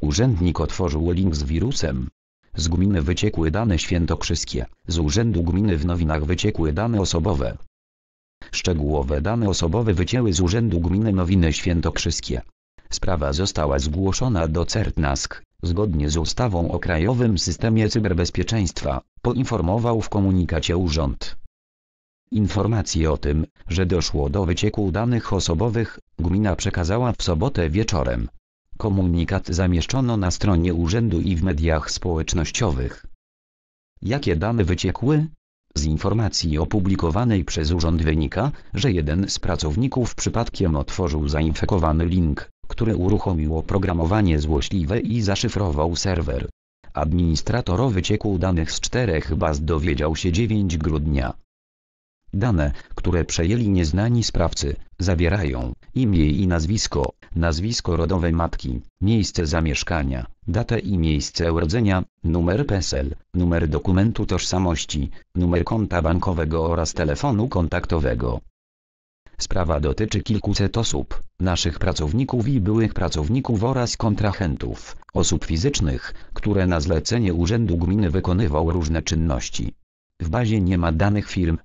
Urzędnik otworzył link z wirusem. Z gminy wyciekły dane świętokrzyskie, z urzędu gminy w Nowinach wyciekły dane osobowe. Szczegółowe dane osobowe wycięły z urzędu gminy Nowiny Świętokrzyskie. Sprawa została zgłoszona do CERTNASK, zgodnie z ustawą o Krajowym Systemie Cyberbezpieczeństwa, poinformował w komunikacie urząd. Informacje o tym, że doszło do wycieku danych osobowych, gmina przekazała w sobotę wieczorem. Komunikat zamieszczono na stronie urzędu i w mediach społecznościowych. Jakie dane wyciekły? Z informacji opublikowanej przez urząd wynika, że jeden z pracowników przypadkiem otworzył zainfekowany link, który uruchomił oprogramowanie złośliwe i zaszyfrował serwer. Administrator wycieku danych z czterech baz dowiedział się 9 grudnia. Dane, które przejęli nieznani sprawcy, zawierają imię i nazwisko, nazwisko rodowe matki, miejsce zamieszkania, datę i miejsce urodzenia, numer PESEL, numer dokumentu tożsamości, numer konta bankowego oraz telefonu kontaktowego. Sprawa dotyczy kilkuset osób, naszych pracowników i byłych pracowników oraz kontrahentów, osób fizycznych, które na zlecenie Urzędu Gminy wykonywał różne czynności. W bazie nie ma danych firm,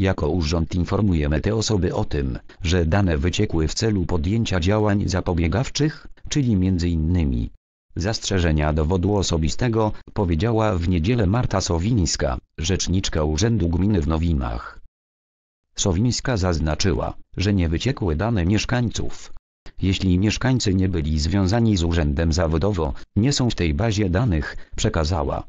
jako urząd informujemy te osoby o tym, że dane wyciekły w celu podjęcia działań zapobiegawczych, czyli m.in. zastrzeżenia dowodu osobistego, powiedziała w niedzielę Marta Sowińska, rzeczniczka Urzędu Gminy w Nowinach. Sowińska zaznaczyła, że nie wyciekły dane mieszkańców. Jeśli mieszkańcy nie byli związani z urzędem zawodowo, nie są w tej bazie danych, przekazała.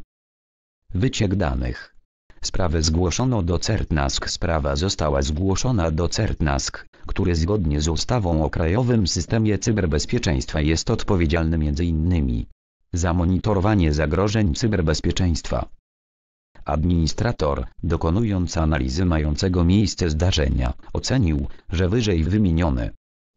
Wyciek danych Sprawę zgłoszono do CERTNASK. Sprawa została zgłoszona do CERTNASK, który zgodnie z ustawą o Krajowym Systemie Cyberbezpieczeństwa jest odpowiedzialny m.in. za monitorowanie zagrożeń cyberbezpieczeństwa. Administrator, dokonując analizy mającego miejsce zdarzenia, ocenił, że wyżej wymienione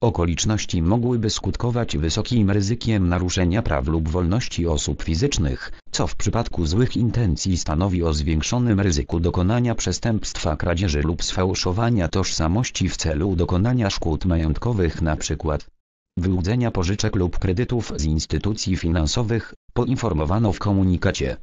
Okoliczności mogłyby skutkować wysokim ryzykiem naruszenia praw lub wolności osób fizycznych, co w przypadku złych intencji stanowi o zwiększonym ryzyku dokonania przestępstwa kradzieży lub sfałszowania tożsamości w celu dokonania szkód majątkowych np. wyłudzenia pożyczek lub kredytów z instytucji finansowych, poinformowano w komunikacie.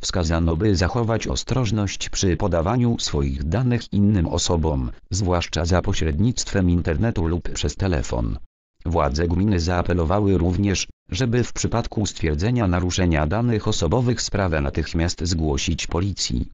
Wskazano by zachować ostrożność przy podawaniu swoich danych innym osobom, zwłaszcza za pośrednictwem internetu lub przez telefon. Władze gminy zaapelowały również, żeby w przypadku stwierdzenia naruszenia danych osobowych sprawę natychmiast zgłosić policji.